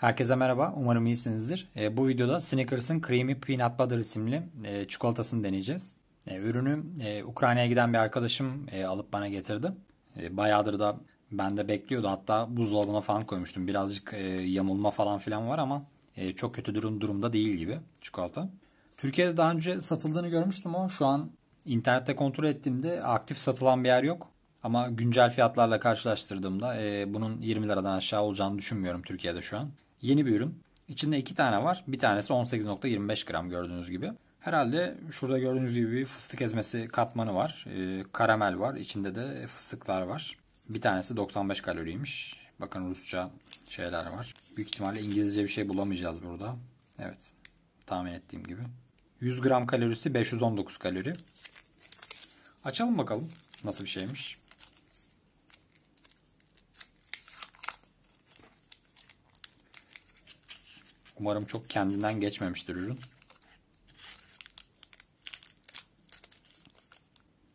Herkese merhaba. Umarım iyisinizdir. E, bu videoda Snickers'ın Creamy Peanut Butter isimli e, çikolatasını deneyeceğiz. E, ürünü e, Ukrayna'ya giden bir arkadaşım e, alıp bana getirdi. E, bayağıdır da de bekliyordu. Hatta buzdolabına falan koymuştum. Birazcık e, yamulma falan filan var ama e, çok kötü durum durumda değil gibi çikolata. Türkiye'de daha önce satıldığını görmüştüm ama şu an internette kontrol ettiğimde aktif satılan bir yer yok. Ama güncel fiyatlarla karşılaştırdığımda e, bunun 20 liradan aşağı olacağını düşünmüyorum Türkiye'de şu an. Yeni bir ürün. İçinde iki tane var. Bir tanesi 18.25 gram gördüğünüz gibi. Herhalde şurada gördüğünüz gibi bir fıstık ezmesi katmanı var. E, karamel var. İçinde de fıstıklar var. Bir tanesi 95 kaloriymiş. Bakın Rusça şeyler var. Büyük ihtimalle İngilizce bir şey bulamayacağız burada. Evet. Tahmin ettiğim gibi. 100 gram kalorisi 519 kalori. Açalım bakalım nasıl bir şeymiş. Umarım çok kendinden geçmemiştir ürün.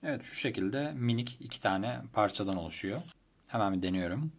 Evet şu şekilde minik iki tane parçadan oluşuyor. Hemen bir deniyorum.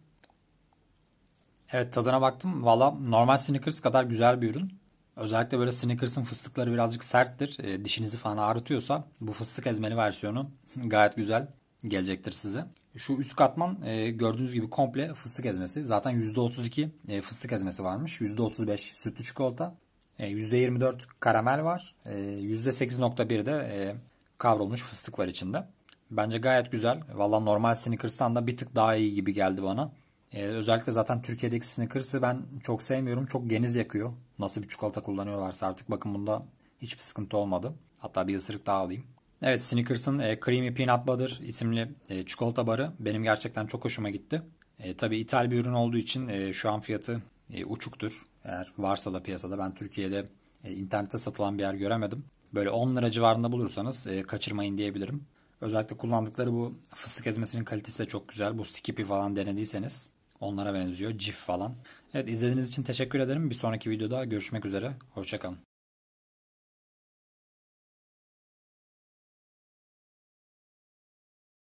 Evet tadına baktım. Valla normal Snickers kadar güzel bir ürün. Özellikle böyle Snickers'ın fıstıkları birazcık serttir. E, dişinizi falan ağrıtıyorsa bu fıstık ezmeli versiyonu gayet güzel gelecektir size şu üst katman e, gördüğünüz gibi komple fıstık ezmesi. Zaten %32 e, fıstık ezmesi varmış. %35 sütlü çikolata. E, %24 karamel var. E, %8.1 de e, kavrulmuş fıstık var içinde. Bence gayet güzel. Valla normal Snickers'tan da bir tık daha iyi gibi geldi bana. E, özellikle zaten Türkiye'deki Snickers'ı ben çok sevmiyorum. Çok geniz yakıyor. Nasıl bir çikolata kullanıyorlarsa artık bakın bunda hiçbir sıkıntı olmadı. Hatta bir ısırık daha alayım. Evet Snickers'ın e, Creamy Peanut Butter isimli e, çikolata barı benim gerçekten çok hoşuma gitti. E, tabii ithal bir ürün olduğu için e, şu an fiyatı e, uçuktur. Eğer varsa da piyasada ben Türkiye'de e, internette satılan bir yer göremedim. Böyle 10 lira civarında bulursanız e, kaçırmayın diyebilirim. Özellikle kullandıkları bu fıstık ezmesinin kalitesi de çok güzel. Bu Skippy falan denediyseniz onlara benziyor. Cif falan. Evet izlediğiniz için teşekkür ederim. Bir sonraki videoda görüşmek üzere. Hoşçakalın.